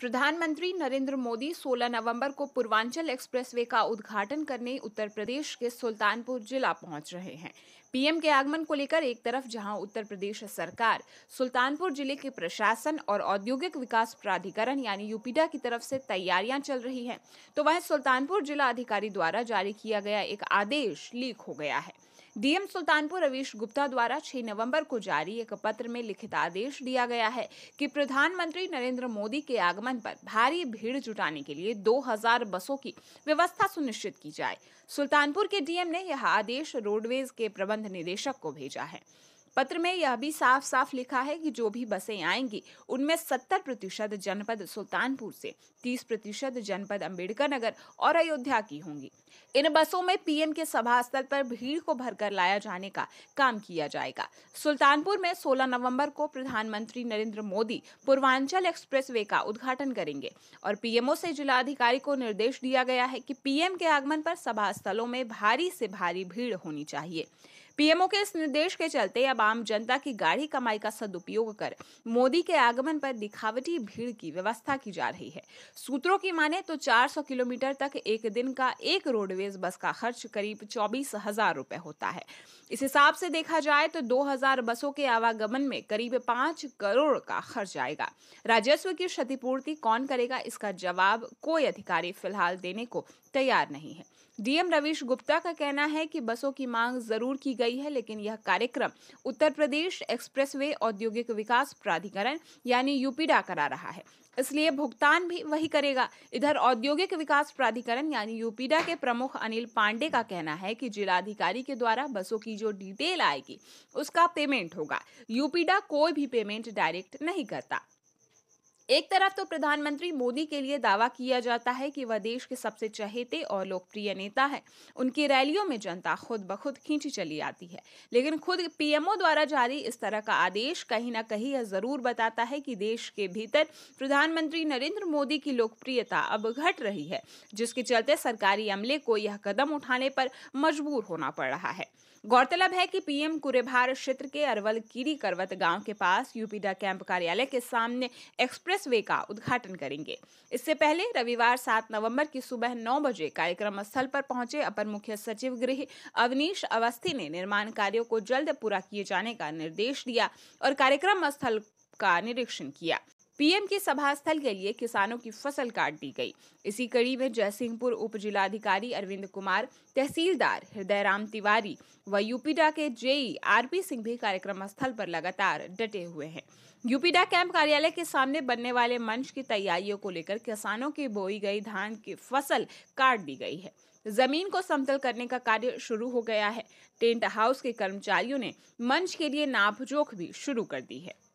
प्रधानमंत्री नरेंद्र मोदी 16 नवंबर को पूर्वांचल एक्सप्रेसवे का उद्घाटन करने उत्तर प्रदेश के सुल्तानपुर जिला पहुंच रहे हैं पीएम के आगमन को लेकर एक तरफ जहां उत्तर प्रदेश सरकार सुल्तानपुर जिले के प्रशासन और औद्योगिक विकास प्राधिकरण यानी यूपीडा की तरफ से तैयारियां चल रही हैं तो वहीं सुल्तानपुर जिला अधिकारी द्वारा जारी किया गया एक आदेश लीक हो गया है डीएम सुल्तानपुर रवीश गुप्ता द्वारा 6 नवंबर को जारी एक पत्र में लिखित आदेश दिया गया है कि प्रधानमंत्री नरेंद्र मोदी के आगमन पर भारी भीड़ जुटाने के लिए 2000 बसों की व्यवस्था सुनिश्चित की जाए सुल्तानपुर के डीएम ने यह आदेश रोडवेज के प्रबंध निदेशक को भेजा है पत्र में यह भी साफ साफ लिखा है कि जो भी बसें आएंगी उनमें सत्तर प्रतिशत जनपद सुल्तानपुर से तीस प्रतिशत जनपद अम्बेडकर नगर और अयोध्या की होंगी इन बसों में पीएम के सभा स्थल पर भीड़ को भरकर लाया जाने का काम किया जाएगा सुल्तानपुर में 16 नवंबर को प्रधानमंत्री नरेंद्र मोदी पूर्वांचल एक्सप्रेस वे का उद्घाटन करेंगे और पीएमओ से जिलाधिकारी को निर्देश दिया गया है कि पीएम के आगमन पर सभा स्थलों में भारी से भारी भीड़ होनी चाहिए पीएमओ के इस निर्देश के चलते अब आम जनता की गाढ़ी कमाई का सदुपयोग कर मोदी के आगमन पर दिखावटी भीड़ की व्यवस्था की जा रही है सूत्रों की माने तो 400 किलोमीटर तक एक दिन का एक रोडवेज बस का खर्च करीब चौबीस हजार रुपए होता है इस हिसाब से देखा जाए तो 2000 बसों के आवागमन में करीब पांच करोड़ का खर्च आएगा राजस्व की क्षतिपूर्ति कौन करेगा इसका जवाब कोई अधिकारी फिलहाल देने को तैयार नहीं है डीएम रवीश गुप्ता का कहना है कि बसों की मांग जरूर की गई है लेकिन यह कार्यक्रम उत्तर प्रदेश एक्सप्रेसवे औद्योगिक विकास प्राधिकरण यानी यूपीडा करा रहा है इसलिए भुगतान भी वही करेगा इधर औद्योगिक विकास प्राधिकरण यानी यूपीडा के प्रमुख अनिल पांडे का कहना है कि जिलाधिकारी के द्वारा बसों की जो डिटेल आएगी उसका पेमेंट होगा यूपीडा कोई भी पेमेंट डायरेक्ट नहीं करता एक तरफ तो प्रधानमंत्री मोदी के लिए दावा किया जाता है कि वह देश के सबसे चहेते और लोकप्रिय नेता हैं उनकी रैलियों में जनता खुद ब खुद खींची चली आती है लेकिन खुद पीएमओ द्वारा जारी इस तरह का आदेश कहीं ना कहीं यह जरूर बताता है कि देश के भीतर प्रधानमंत्री नरेंद्र मोदी की लोकप्रियता अब घट रही है जिसके चलते सरकारी अमले को यह कदम उठाने पर मजबूर होना पड़ रहा है गौरतलब है कि पीएम कुरेभार क्षेत्र के अरवल कीरी करवत गांव के पास यूपीडा कैंप कार्यालय के सामने एक्सप्रेस एक्सप्रेस वे का उद्घाटन करेंगे इससे पहले रविवार सात नवम्बर की सुबह नौ बजे कार्यक्रम स्थल पर पहुंचे अपर मुख्य सचिव गृह अवनीश अवस्थी ने निर्माण कार्यो को जल्द पूरा किए जाने का निर्देश दिया और कार्यक्रम स्थल का निरीक्षण किया पीएम सभा सभास्थल के लिए किसानों की फसल काट दी गई इसी कड़ी में जयसिंहपुर उप जिलाधिकारी अरविंद कुमार तहसीलदार हृदय राम तिवारी व यूपीडा के जेई आर पी सिंह भी कार्यक्रम स्थल पर लगातार डटे हुए हैं यूपीडा कैंप कार्यालय के सामने बनने वाले मंच की तैयारियों को लेकर किसानों की बोई गई धान की फसल काट दी गई है जमीन को समतल करने का कार्य शुरू हो गया है टेंट हाउस के कर्मचारियों ने मंच के लिए नापजोख भी शुरू कर दी है